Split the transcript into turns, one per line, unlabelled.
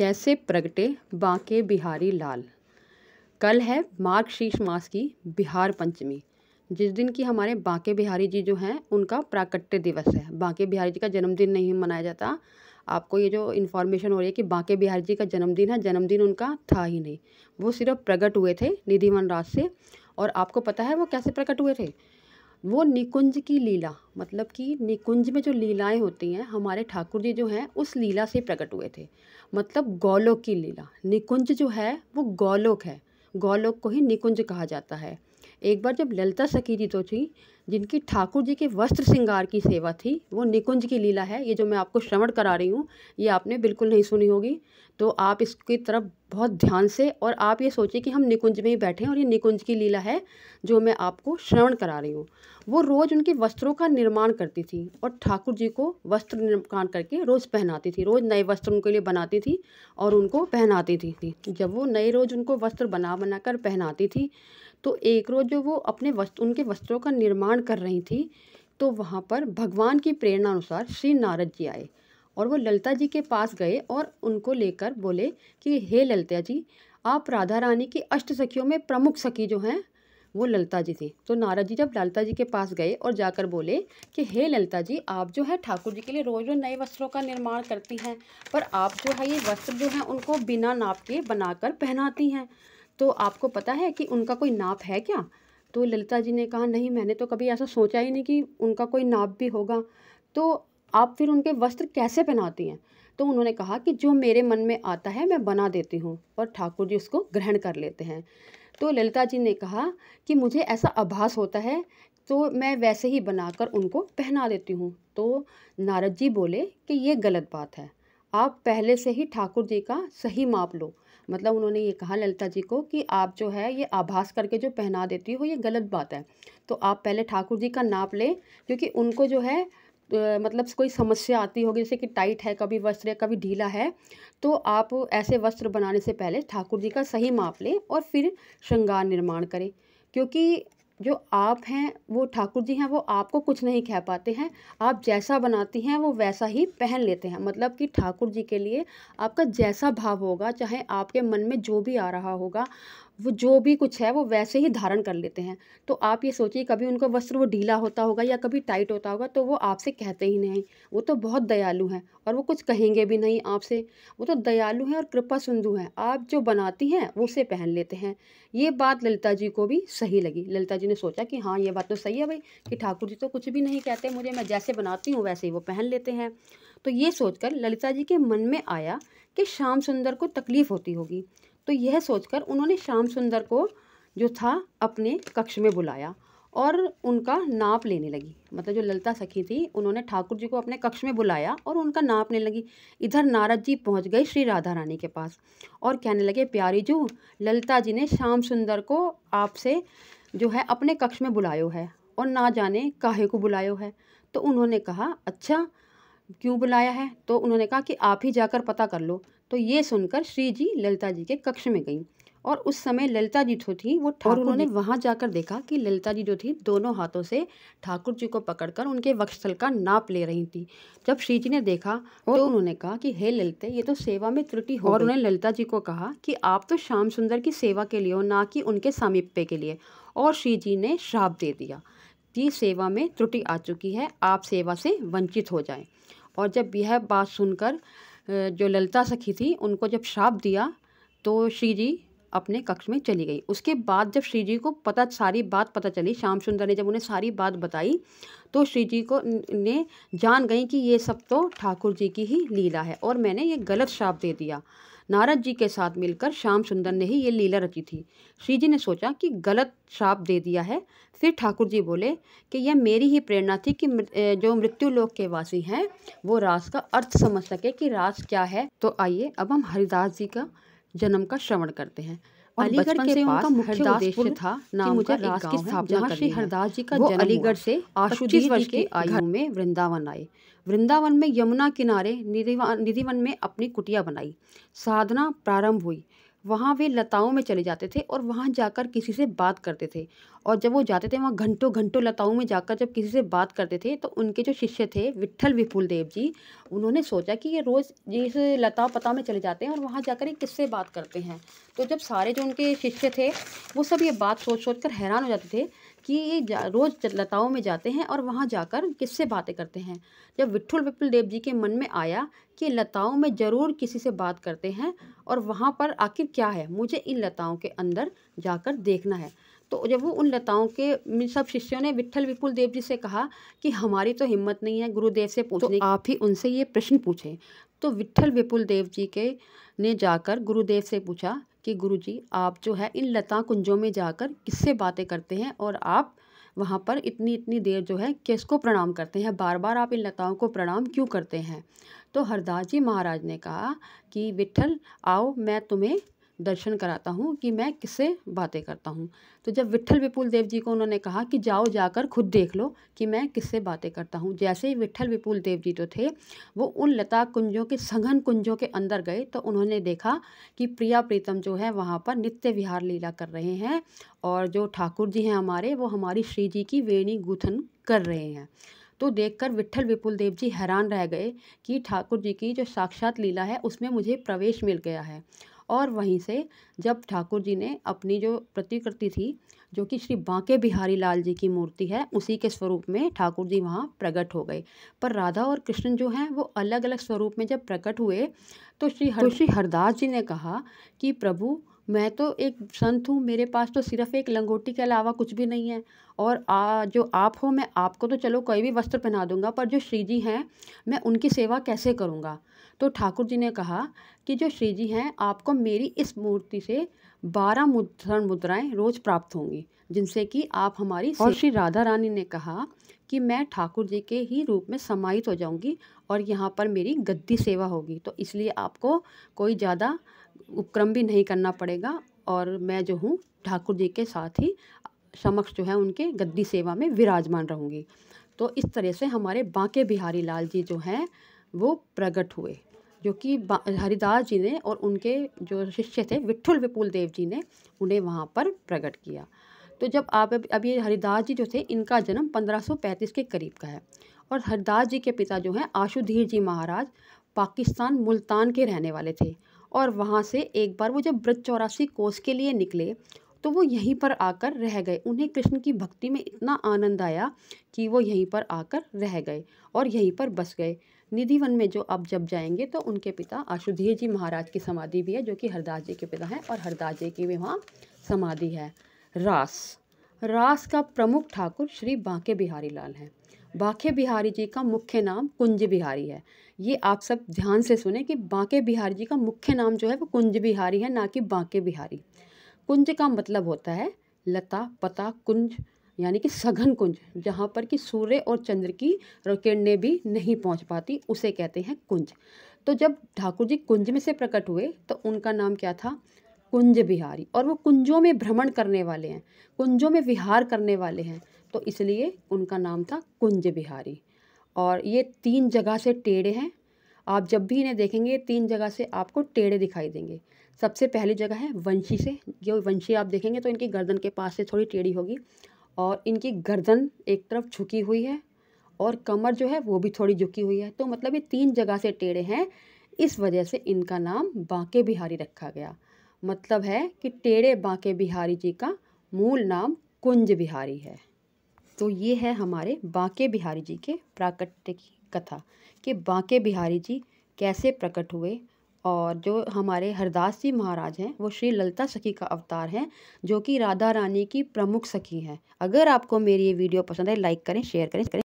कैसे प्रगटे बांके बिहारी लाल कल है मार्ग शीर्ष मास की बिहार पंचमी जिस दिन की हमारे बांके बिहारी जी जो हैं उनका प्राकट्य दिवस है बांके बिहारी जी का जन्मदिन नहीं मनाया जाता आपको ये जो इन्फॉर्मेशन हो रही है कि बांके बिहारी जी का जन्मदिन है जन्मदिन उनका था ही नहीं वो सिर्फ प्रकट हुए थे निधिवन राज से और आपको पता है वो कैसे प्रकट हुए थे वो निकुंज की लीला मतलब कि निकुंज में जो लीलाएं होती हैं हमारे ठाकुर जी जो हैं उस लीला से प्रकट हुए थे मतलब गौलोक की लीला निकुंज जो है वो गौलोक है गौलोक को ही निकुंज कहा जाता है एक बार जब ललिता जी तो थी जिनकी ठाकुर जी के वस्त्र श्रृंगार की सेवा थी वो निकुंज की लीला है ये जो मैं आपको श्रवण करा रही हूँ ये आपने बिल्कुल नहीं सुनी होगी तो आप इसकी तरफ बहुत ध्यान से और आप ये सोचें कि हम निकुंज में ही बैठे हैं और ये निकुंज की लीला है जो मैं आपको श्रवण करा रही हूँ वो रोज़ उनके वस्त्रों का निर्माण करती थी और ठाकुर जी को वस्त्र निर्माण करके रोज़ पहनाती थी रोज़ नए वस्त्र उनके लिए बनाती थी और उनको पहनाती थी जब वो नए रोज़ उनको वस्त्र बना बना कर पहनाती थी तो एक रोज़ जो वो अपने वस्त्र उनके वस्त्रों का निर्माण कर रही थी तो वहाँ पर भगवान की प्रेरणा अनुसार श्री नारद जी आए और वो ललिता जी के पास गए और उनको लेकर बोले कि हे ललिता जी आप राधा रानी की अष्ट सखियों में प्रमुख सखी जो हैं वो ललिता जी थी तो नारद जी जब ललिता जी के पास गए और जाकर बोले कि हे ललिता जी आप जो है ठाकुर जी के लिए रोज़ रोज़ नए वस्त्रों का निर्माण करती हैं पर आप जो है ये वस्त्र जो हैं उनको बिना नाप के बनाकर पहनाती हैं तो आपको पता है कि उनका कोई नाप है क्या तो ललिता जी ने कहा नहीं मैंने तो कभी ऐसा सोचा ही नहीं कि उनका कोई नाप भी होगा तो आप फिर उनके वस्त्र कैसे पहनाती हैं तो उन्होंने कहा कि जो मेरे मन में आता है मैं बना देती हूँ और ठाकुर जी उसको ग्रहण कर लेते हैं तो ललिता जी ने कहा कि मुझे ऐसा आभास होता है तो मैं वैसे ही बनाकर उनको पहना देती हूँ तो नारद जी बोले कि ये गलत बात है आप पहले से ही ठाकुर जी का सही माप लो मतलब उन्होंने ये कहा ललिता जी को कि आप जो है ये आभास करके जो पहना देती हो ये गलत बात है तो आप पहले ठाकुर जी का नाप लें क्योंकि उनको जो है तो, मतलब कोई समस्या आती होगी जैसे कि टाइट है कभी वस्त्र है कभी ढीला है तो आप ऐसे वस्त्र बनाने से पहले ठाकुर जी का सही माप लें और फिर श्रृंगार निर्माण करें क्योंकि जो आप हैं वो ठाकुर जी हैं वो आपको कुछ नहीं कह पाते हैं आप जैसा बनाती हैं वो वैसा ही पहन लेते हैं मतलब कि ठाकुर जी के लिए आपका जैसा भाव होगा चाहे आपके मन में जो भी आ रहा होगा वो जो भी कुछ है वो वैसे ही धारण कर लेते हैं तो आप ये सोचिए कभी उनका वस्त्र वो ढीला होता होगा या कभी टाइट होता होगा तो वो आपसे कहते ही नहीं वो तो बहुत दयालु हैं और वो कुछ कहेंगे भी नहीं आपसे वो तो दयालु हैं और कृपा सिंधु हैं आप जो बनाती हैं वो उसे पहन लेते हैं ये बात ललिता जी को भी सही लगी ललिता जी ने सोचा कि हाँ ये बात तो सही है भाई कि ठाकुर जी तो कुछ भी नहीं कहते मुझे मैं जैसे बनाती हूँ वैसे ही वो पहन लेते हैं तो ये सोचकर ललिता जी के मन में आया कि श्याम सुंदर को तकलीफ़ होती होगी तो यह सोचकर उन्होंने श्याम सुंदर को जो था अपने कक्ष में बुलाया और उनका नाप लेने लगी मतलब जो ललता सखी थी उन्होंने ठाकुर जी को अपने कक्ष में बुलाया और उनका नाप लेने लगी इधर नारद जी पहुंच गए श्री राधा रानी के पास और कहने लगे प्यारी जू ललता जी ने श्याम सुंदर को आपसे जो है अपने कक्ष में बुलायो है और ना जाने काहे को बुलायो है तो उन्होंने कहा अच्छा क्यों बुलाया है तो उन्होंने कहा कि आप ही जाकर पता कर लो तो ये सुनकर श्री जी ललिता जी के कक्ष में गईं और उस समय ललिता जी जो थी वो ठाकुर उन्होंने वहाँ जाकर देखा कि ललिता जी जो थी दोनों हाथों से ठाकुर जी को पकड़कर उनके वक्षस्थल का नाप ले रही थी जब श्री जी ने देखा तो और तो उन्होंने कहा कि हे ललिते ये तो सेवा में त्रुटि हो और उन्होंने ललिता जी को कहा कि आप तो श्याम सुंदर की सेवा के लिए हो ना कि उनके सामीप्य के लिए और श्री जी ने श्राप दे दिया कि सेवा में त्रुटि आ चुकी है आप सेवा से वंचित हो जाए और जब यह बात सुनकर जो ललिता सखी थी उनको जब श्राप दिया तो श्री जी अपने कक्ष में चली गई उसके बाद जब श्री जी को पता सारी बात पता चली श्याम सुंदर ने जब उन्हें सारी बात बताई तो श्री जी को ने जान गई कि ये सब तो ठाकुर जी की ही लीला है और मैंने ये गलत श्राप दे दिया नारद जी के साथ मिलकर श्याम सुंदर ने ही ये लीला रची थी श्री जी ने सोचा कि गलत श्राप दे दिया है फिर ठाकुर जी बोले कि यह मेरी ही प्रेरणा थी कि जो मृत्यु लोक के वासी हैं वो रास का अर्थ समझ सके कि रास क्या है तो आइए अब हम हरिदास जी का जन्म का श्रवण करते हैं अलीगढ़ के पास मुख्य था नाम मुझे रास की स्थापना श्री हरदास जी का जन्म अलीगढ़ से आशुतीस वर्ष के आयु में वृंदावन आए वृंदावन में यमुना किनारे निधिवन में अपनी कुटिया बनाई साधना प्रारंभ हुई वहाँ वे लताओं में चले जाते थे और वहाँ जाकर किसी से बात करते थे और जब वो जाते थे वहाँ घंटों घंटों लताओं में जाकर जब किसी से बात करते थे तो उनके जो शिष्य थे विठ्ठल विपुल देव जी उन्होंने सोचा कि ये रोज़ इस लता पता में चले जाते हैं और वहाँ जाकर ये किससे बात करते हैं तो जब सारे जो उनके शिष्य थे वो सब ये बात सोच सोच कर हैरान हो जाते थे कि ये रोज़ लताओं में जाते हैं और वहाँ जाकर किससे बातें करते हैं जब विट्ठुल विपुल देव जी के मन में आया कि लताओं में ज़रूर किसी से बात करते हैं और वहाँ पर आखिर क्या है मुझे इन लताओं के अंदर जाकर देखना है तो जब वो उन लताओं के सब शिष्यों ने विठ्ठल विपुल देव जी से कहा कि हमारी तो हिम्मत नहीं है गुरुदेव से तो पूछने तो आप ही उनसे ये प्रश्न पूछें तो विट्ठल विपुल देव जी के ने जाकर गुरुदेव से पूछा कि गुरुजी आप जो है इन लता कुंजों में जाकर किससे बातें करते हैं और आप वहाँ पर इतनी इतनी देर जो है किसको प्रणाम करते हैं बार बार आप इन लताओं को प्रणाम क्यों करते हैं तो हरदास जी महाराज ने कहा कि विठल आओ मैं तुम्हें दर्शन कराता हूँ कि मैं किससे बातें करता हूँ तो जब विट्ठल विपुल देव जी को उन्होंने कहा कि जाओ जाकर खुद देख लो कि मैं किससे बातें करता हूँ जैसे ही विट्ठल विपुल देव जी तो थे वो उन लता कुंजों के सघन कुंजों के अंदर गए तो उन्होंने देखा कि प्रिया प्रीतम जो है वहाँ पर नित्य विहार लीला कर रहे हैं और जो ठाकुर जी हैं हमारे वो हमारी श्री जी की वेणी गूथन कर रहे हैं तो देखकर विट्ठल विपुल देव जी हैरान रह गए कि ठाकुर जी की जो साक्षात लीला है उसमें मुझे प्रवेश मिल गया है और वहीं से जब ठाकुर जी ने अपनी जो प्रतिकृति थी जो कि श्री बांके बिहारी लाल जी की मूर्ति है उसी के स्वरूप में ठाकुर जी वहाँ प्रकट हो गए पर राधा और कृष्ण जो हैं वो अलग अलग स्वरूप में जब प्रकट हुए तो श्री हर तो श्री हरदास जी ने कहा कि प्रभु मैं तो एक संत हूँ मेरे पास तो सिर्फ एक लंगोटी के अलावा कुछ भी नहीं है और आ, जो आप हो मैं आपको तो चलो कोई भी वस्त्र पहना दूंगा पर जो श्री जी हैं मैं उनकी सेवा कैसे करूँगा तो ठाकुर जी ने कहा कि जो श्री जी हैं आपको मेरी इस मूर्ति से बारह मुद्रण मुद्राएं रोज प्राप्त होंगी जिनसे कि आप हमारी और श्री राधा रानी ने कहा कि मैं ठाकुर जी के ही रूप में समाहित हो जाऊंगी और यहाँ पर मेरी गद्दी सेवा होगी तो इसलिए आपको कोई ज़्यादा उपक्रम भी नहीं करना पड़ेगा और मैं जो हूँ ठाकुर जी के साथ ही समक्ष जो है उनके गद्दी सेवा में विराजमान रहूँगी तो इस तरह से हमारे बांके बिहारी लाल जी जो हैं वो प्रकट हुए जो कि हरिदास जी ने और उनके जो शिष्य थे विट्ठुल विपुल देव जी ने उन्हें वहाँ पर प्रकट किया तो जब आप अब ये हरिदास जी जो थे इनका जन्म 1535 के करीब का है और हरिदास जी के पिता जो हैं आशुधीर जी महाराज पाकिस्तान मुल्तान के रहने वाले थे और वहाँ से एक बार वो जब ब्रज चौरासी कोस के लिए निकले तो वो यहीं पर आकर रह गए उन्हें कृष्ण की भक्ति में इतना आनंद आया कि वो यहीं पर आकर रह गए और यहीं पर बस गए निधिवन में जो अब जब जाएंगे तो उनके पिता आशुधीय जी महाराज की समाधि भी है जो कि हरदास जी के पिता हैं और हरदास जी की भी वहाँ समाधि है रास रास का प्रमुख ठाकुर श्री बांके बिहारी लाल हैं बांके बिहारी जी का मुख्य नाम कुंज बिहारी है ये आप सब ध्यान से सुने कि बांके बिहारी जी का मुख्य नाम जो है वो कुंज बिहारी है ना कि बांके बिहारी कुंज का मतलब होता है लता पता कुंज यानी कि सघन कुंज जहाँ पर कि सूर्य और चंद्र की किरणें भी नहीं पहुँच पाती उसे कहते हैं कुंज तो जब ठाकुर जी कुंज में से प्रकट हुए तो उनका नाम क्या था कुंज बिहारी और वो कुंजों में भ्रमण करने वाले हैं कुंजों में विहार करने वाले हैं तो इसलिए उनका नाम था कुंज बिहारी और ये तीन जगह से टेढ़े हैं आप जब भी इन्हें देखेंगे तीन जगह से आपको टेढ़े दिखाई देंगे सबसे पहली जगह है वंशी से जो वंशी आप देखेंगे तो इनकी गर्दन के पास से थोड़ी टेढ़ी होगी और इनकी गर्दन एक तरफ झुकी हुई है और कमर जो है वो भी थोड़ी झुकी हुई है तो मतलब ये तीन जगह से टेढ़े हैं इस वजह से इनका नाम बांके बिहारी रखा गया मतलब है कि टेढ़े बांके बिहारी जी का मूल नाम कुंज बिहारी है तो ये है हमारे बांके बिहारी जी के प्राकट्य की कथा कि बांके बिहारी जी कैसे प्रकट हुए और जो हमारे हरदास जी महाराज हैं वो श्री ललता सखी का अवतार हैं जो कि राधा रानी की प्रमुख सखी हैं अगर आपको मेरी ये वीडियो पसंद है लाइक करें शेयर करें करें